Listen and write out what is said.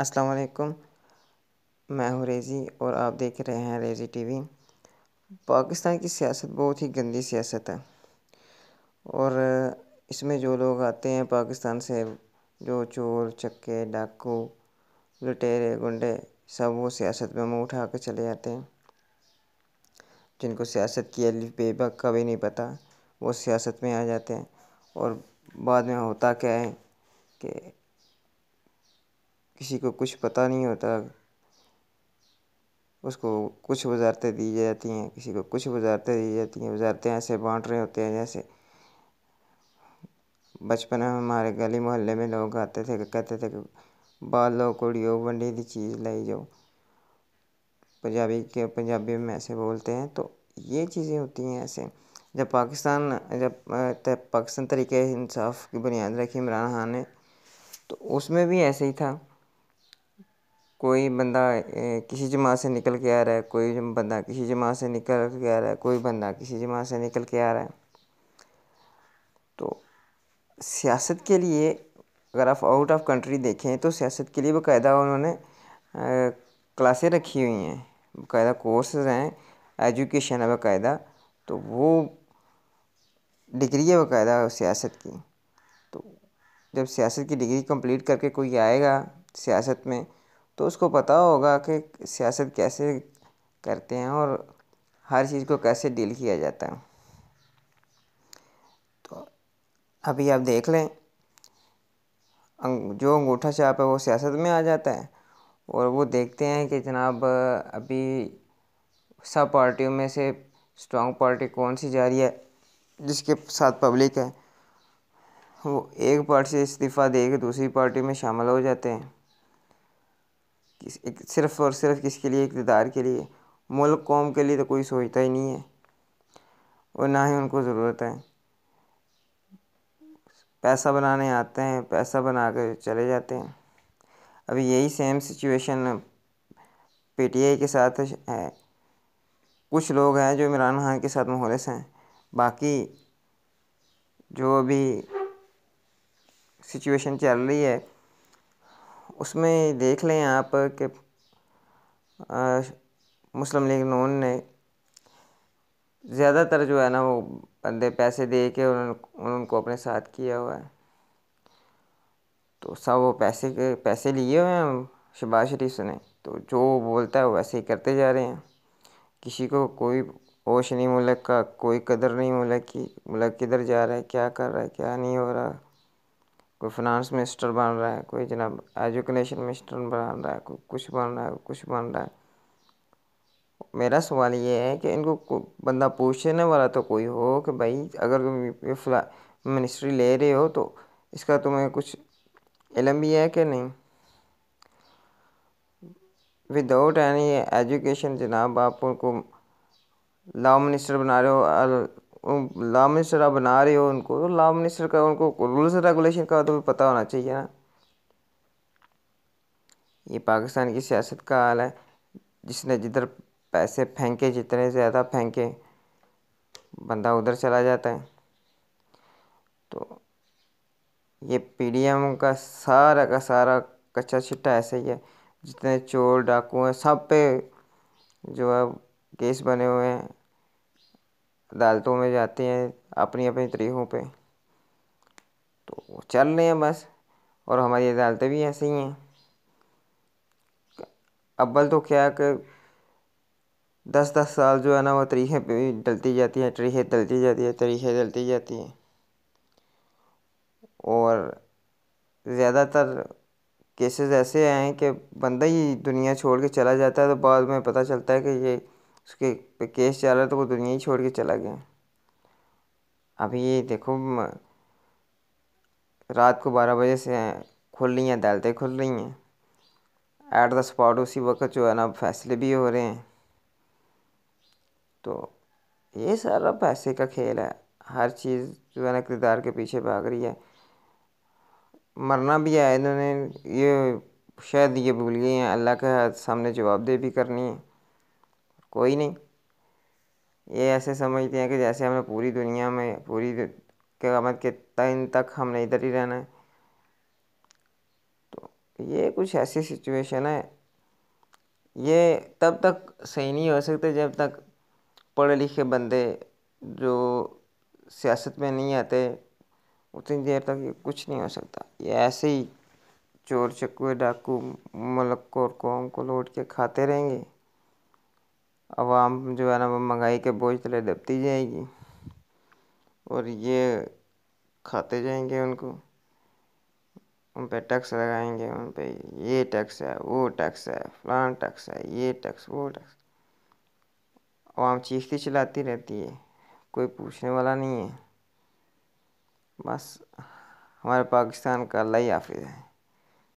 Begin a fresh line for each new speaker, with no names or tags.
अस्सलाम वालेकुम मैं हूँ रेज़ी और आप देख रहे हैं रेज़ी टीवी पाकिस्तान की सियासत बहुत ही गंदी सियासत है और इसमें जो लोग आते हैं पाकिस्तान से जो चोर चक्के डाकू लुटेरे गुंडे सब वो सियासत में मुँह उठा कर चले जाते हैं जिनको सियासत की अलिफ बेबक का भी नहीं पता वो सियासत में आ जाते हैं और बाद में होता क्या है कि किसी को कुछ पता नहीं होता उसको कुछ वज़ारतें दी जाती हैं किसी को कुछ वज़ारतें दी जाती हैं वज़ारतें ऐसे बांट रहे होते हैं जैसे बचपन में हमारे गली मोहल्ले में लोग आते थे कहते थे कि बालो कुड़ियो वंडी दी चीज़ लाई जाओ पंजाबी के पंजाबी में ऐसे बोलते हैं तो ये चीज़ें होती हैं ऐसे जब पाकिस्तान जब पाकिस्तान तरीके इंसाफ की बुनियाद रखी इमरान खान ने तो उसमें भी ऐसे ही था कोई बंदा किसी जमात से निकल के आ रहा है कोई बंदा किसी जमात से निकल के आ रहा है कोई बंदा किसी जमात से निकल के आ रहा है तो सियासत के लिए अगर आप आउट ऑफ कंट्री देखें तो सियासत के लिए बाकायदा उन्होंने क्लासें रखी हुई हैं बाकायदा कोर्सेज हैं एजुकेशन है बाकायदा तो वो डिग्री है बाकायदा सियासत की तो जब सियासत की डिग्री कंप्लीट करके कोई आएगा सियासत में तो उसको पता होगा कि सियासत कैसे करते हैं और हर चीज़ को कैसे डील किया जाता है तो अभी आप देख लें जो अंगूठा छाप है वो सियासत में आ जाता है और वो देखते हैं कि जनाब अभी सब पार्टियों में से स्ट्रॉन्ग पार्टी कौन सी जा रही है जिसके साथ पब्लिक है वो एक पार्टी से इस्तीफ़ा दे के दूसरी पार्टी में शामिल हो जाते हैं सिर्फ़ और सिर्फ किसके लिए इकतदार के लिए मुल्क कौम के लिए तो कोई सोचता ही नहीं है और ना ही उनको ज़रूरत है पैसा बनाने आते हैं पैसा बना कर चले जाते हैं अभी यही सेम सिचुएशन पीटीआई के साथ है कुछ लोग हैं जो इमरान खान के साथ मुहलिस हैं बाकी जो अभी सिचुएशन चल रही है उसमें देख लें आप कि मुस्लिम लीग नून ने ज़्यादातर जो है ना वो बंदे पैसे दे के उन उनको अपने साथ किया हुआ है तो सब वो पैसे के पैसे लिए हुए हैं शबाज शरीफ से ने तो जो बोलता है वैसे ही करते जा रहे हैं किसी को कोई होश नहीं मुलक का कोई कदर नहीं मुल्क की मुल्क किधर जा रहा है क्या कर रहा है क्या नहीं हो रहा कोई फिनांस मिनिस्टर बन रहा है कोई जनाब एजुकेशन मिनिस्टर बन रहा है कोई कुछ बन रहा है कुछ बन रहा है मेरा सवाल ये है कि इनको बंदा पूछने वाला तो कोई हो कि भाई अगर तुम ये मिनिस्ट्री ले रहे हो तो इसका तुम्हें कुछ इलम भी है कि नहीं विदाउट एनी एजुकेशन जनाब आप उनको लॉ मिनिस्टर बना रहे हो लॉ मिनिस्टर आप बना रहे हो उनको तो लॉ मिनिस्टर का उनको रूल्स रेगुलेशन का तो पता होना चाहिए ना ये पाकिस्तान की सियासत का हाल है जिसने जिधर पैसे फेंके जितने ज़्यादा फेंके बंदा उधर चला जाता है तो ये पीडीएम का सारा का सारा कच्चा छिट्टा ऐसा ही है जितने चोर डाकू हैं सब पे जो है केस बने हुए हैं अदालतों में जाते हैं अपनी अपनी तरीक़ों पे तो चल रहे हैं बस और हमारी अदालतें भी ऐसे ही हैं अव्वल तो क्या कि दस दस साल जो है ना वो भी डलती जाती हैं तरीके डलती जाती है तरीके डलती जाती हैं और ज़्यादातर केसेस ऐसे हैं कि बंदा ही दुनिया छोड़ के चला जाता है तो बाद में पता चलता है कि ये उसके पे केस चल रहा तो वो दुनिया ही छोड़ के चला गया अभी ये देखो रात को बारह बजे से खुल रही हैं अदालतें खुल रही हैं एट द स्पॉट उसी वक्त जो है ना फैसले भी हो रहे हैं तो ये सारा पैसे का खेल है हर चीज़ जो है ना किरदार के पीछे भाग रही है मरना भी है इन्होंने ये शायद ये भूल गए हैं अल्लाह के सामने जवाबदेही भी करनी है कोई नहीं ये ऐसे समझते हैं कि जैसे हमने पूरी दुनिया में पूरी क़यामत के मतलब दिन तक हमने इधर ही रहना है तो ये कुछ ऐसी सिचुएशन है ये तब तक सही नहीं हो सकते जब तक पढ़े लिखे बंदे जो सियासत में नहीं आते उतनी देर तक ये कुछ नहीं हो सकता ये ऐसे ही चोर चकुए डाकू मलक और कौम को लौट के खाते रहेंगे आवाम जो है ना वो महंगाई के बोझ तले दबती जाएगी और ये खाते जाएंगे उनको उन पर टैक्स लगाएंगे उन पर ये टैक्स है वो टैक्स है फलान टैक्स है ये टैक्स वो टैक्स आवाम चीखती चलाती रहती है कोई पूछने वाला नहीं है बस हमारे पाकिस्तान का अल्लाह ही हाफिज़ है